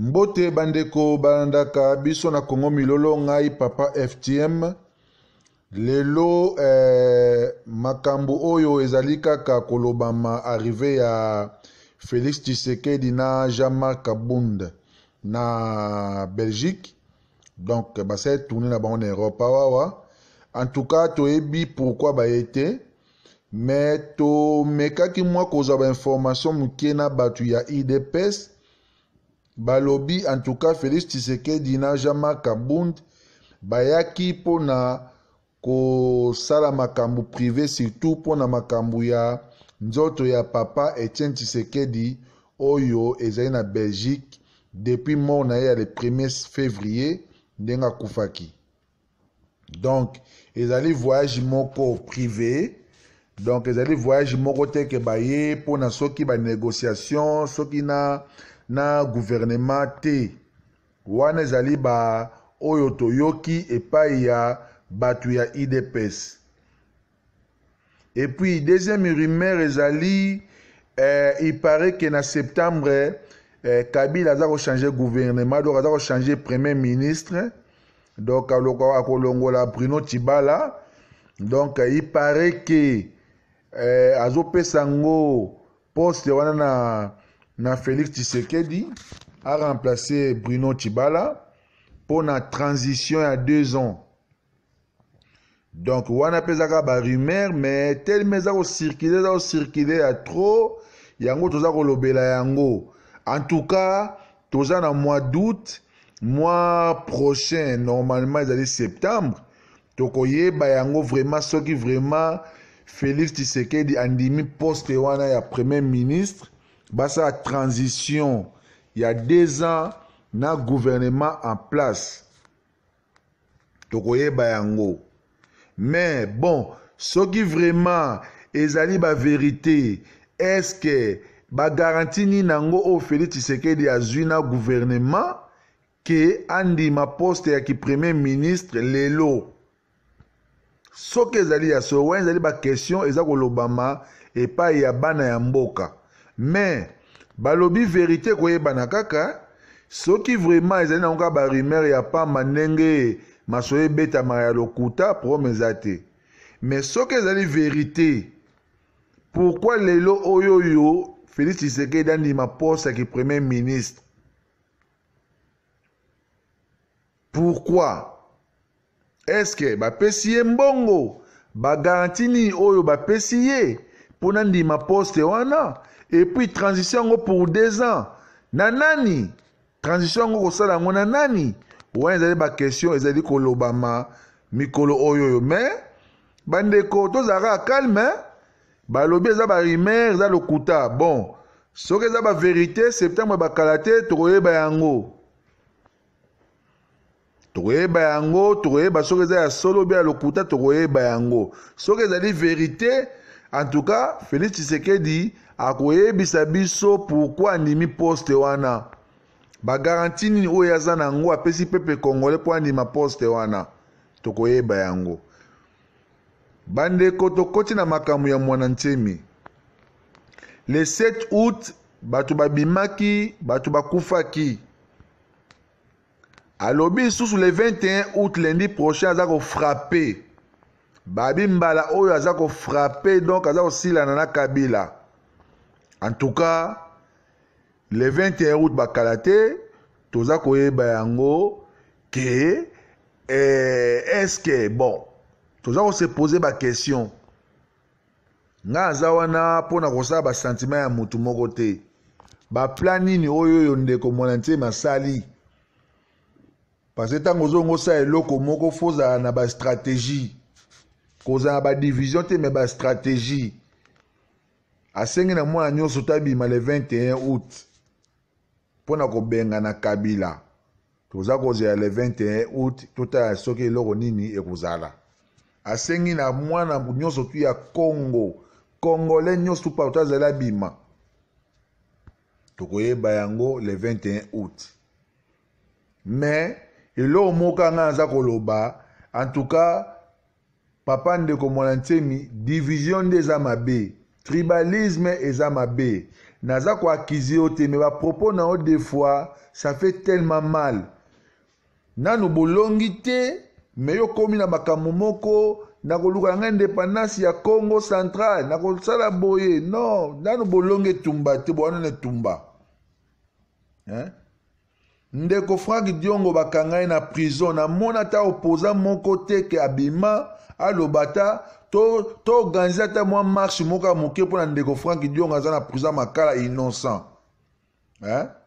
mbote bandeko balandaka biso na kongo milolo ngai papa ftm lelo eh, makambo oyo ezali kaka kolobama arrive ya félix tshisekedi na jean-marc kabund na belgique donc basali tourne na bango na europe awawa en tout cas toyebi pourkui baye te me tomekaki mwa kozwa bainformation moke na bato ya idps balobi antuka félix tshisekedi na jean-marc kabund bayaki mpona kosala makambo privé surtout mpona makambo ya nzoto ya papa etienne tshisekedi oyo ezali na belgique depuis mort na ye ya le 1er février ndenge akufaki donc ezali voyage moko privé donc ezali voyage moko te ke baye mpona soki banégociation soki na na gouvernement te wana ezali baoyo toyoki epai ya bato ya idps puis deuxième rumeur ezali eh, il paraît que na septembre eh, kabila aza changé gouvernement donc aza kochange premier ministre donc akolongola bruno tibala donc paraît que eh, azopesa ngo poste wana na na Félix Tisekedi a remplacé Bruno Tibala pour la transition à deux ans. Donc, on wana pesaka de rumeur mais tellement circulé ça a circulé à trop yango toza kolobela yango en tout cas toza na mois d'août mois prochain normalement le septembre y yango vraiment qui vraiment félix tshisekedi andimi poste wana ya premier ministre basa transition ya deux ans na gouvernement en place tokoyeba yango mais bon soki vraiment ezali bavérité eske bagaranti nini yango oyo félix tshisekedi azwi na gouvernement ke andima poste ya kipremier ministre lelo soki ezali ya sowen ezali bakestion eza kolobama epai ya bana ya mboka me balobi verite koyebana kaka soki vraimen ezali nango kaka barumeur ya pamba ndenge masolo ebetamaka ya lokuta problème eza te me soki ezali verite pourkui lelo oyo oyo félix tshisekedi andima poste yaki premier ministre pourkui eske bapesi ye mbongo bagaranti nini oyo bapesi ye mpona ma poste wana puis transition pour deux ans na transition yango nani wana ezali bakestion ezali mikolo oyo oyo me bandeko calme balobi eza eza lokuta bon soki eza vérité septembre bakala te ba yango ba, yango tokoyeba soki eza ya solo bia lokuta tokoyeba yango soki en tout cas félix tshisekedi akoyebisa biso pourkui andimi poste wana bagaranti nini oyo aza na yango apesi pepe congolais mpo andima poste wana tokoyeba yango bandeko tokoti na makambo ya mwana ntemi le 7 août bato babimaki bato bakufaki alobi lisusu le 21 août lendi prochain aza kofrape babi oyo aza kofrape donc aza sila NANA kabila en tout cas le 21 août bakala te toza koyeba yango ke eh, EST-CE QUE bon toza SE pose QUESTION nga aza wana mpona ba sentiment ya motu moko te baplan nini oyo oyo ndeko mwana e ma asali parce SA ozongosala LOKO moko fozala na STRATÉGIE kozala badivision te me bastratégie asengi na mwana nyonso to abima le 21 août mpo na kobengana kabila toza kozela le 21 août totala soki eloko nini ekozala asengi na mwana nyonso tu ya congo congolais nyonso tu partout azali abima tokoyeba yango le 21 août me eloko moko anga aza koloba en tout cas papa ndeko mwana ntemi division nde eza mabe tribalisme eza mabe naza koakize yo te me bapropos na yo des fois ça fait tellement mal nanu bolongi te me yo okómi na makambo moko nakoluka ngai indépendance ya congo central nakosala boye non nanu bolongi etumba te bwana na etumba eh? ndeko frank diongo bakanga ye na prizo namona ata opoza moko te ke abima aloba ta toorganize to ata mwa marshe moko ya moke mpo na ndeko frank diongo aza na prizo ya makala innocent eh?